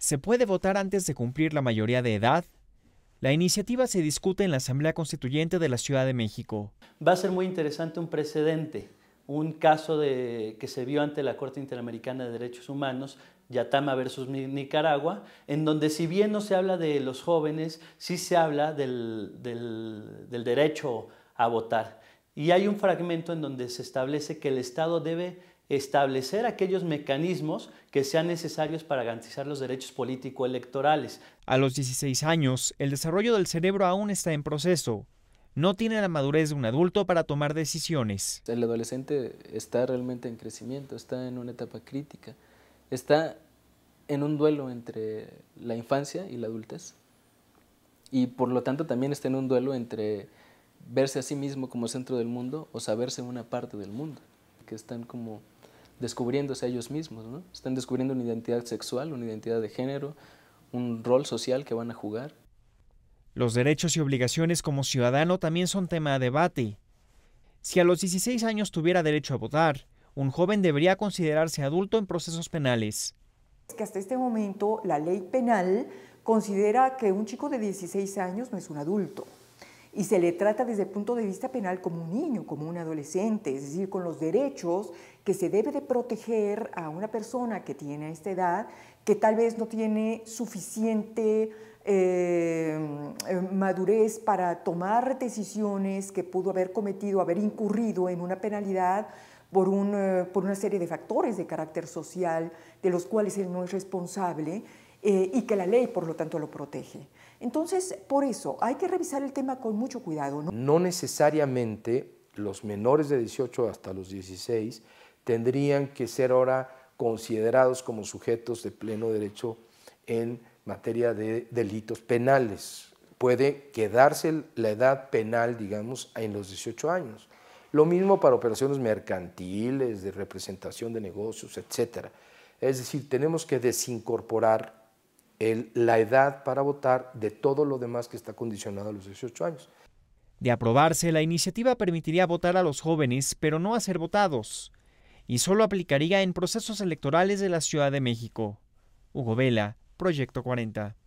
Se puede votar antes de cumplir la mayoría de edad. La iniciativa se discute en la Asamblea Constituyente de la Ciudad de México. Va a ser muy interesante un precedente, un caso de, que se vio ante la Corte Interamericana de Derechos Humanos, Yatama versus Nicaragua, en donde si bien no se habla de los jóvenes, sí se habla del, del derecho a votar. Y hay un fragmento en donde se establece que el Estado debe establecer aquellos mecanismos que sean necesarios para garantizar los derechos político-electorales. A los 16 años, el desarrollo del cerebro aún está en proceso. No tiene la madurez de un adulto para tomar decisiones. El adolescente está realmente en crecimiento, está en una etapa crítica, está en un duelo entre la infancia y la adultez. Y por lo tanto también está en un duelo entre verse a sí mismo como centro del mundo o saberse una parte del mundo, que están como descubriéndose a ellos mismos, ¿no? Están descubriendo una identidad sexual, una identidad de género, un rol social que van a jugar. Los derechos y obligaciones como ciudadano también son tema de debate. Si a los 16 años tuviera derecho a votar, un joven debería considerarse adulto en procesos penales. que hasta este momento la ley penal considera que un chico de 16 años no es un adulto y se le trata desde el punto de vista penal como un niño, como un adolescente, es decir, con los derechos que se debe de proteger a una persona que tiene esta edad, que tal vez no tiene suficiente eh, madurez para tomar decisiones que pudo haber cometido, haber incurrido en una penalidad por, eh, por una serie de factores de carácter social de los cuales él no es responsable eh, y que la ley, por lo tanto, lo protege. Entonces, por eso, hay que revisar el tema con mucho cuidado. No, no necesariamente los menores de 18 hasta los 16 tendrían que ser ahora considerados como sujetos de pleno derecho en materia de delitos penales. Puede quedarse la edad penal, digamos, en los 18 años. Lo mismo para operaciones mercantiles, de representación de negocios, etc. Es decir, tenemos que desincorporar la edad para votar de todo lo demás que está condicionado a los 18 años. De aprobarse, la iniciativa permitiría votar a los jóvenes, pero no a ser votados, y solo aplicaría en procesos electorales de la Ciudad de México. Hugo Vela, Proyecto 40.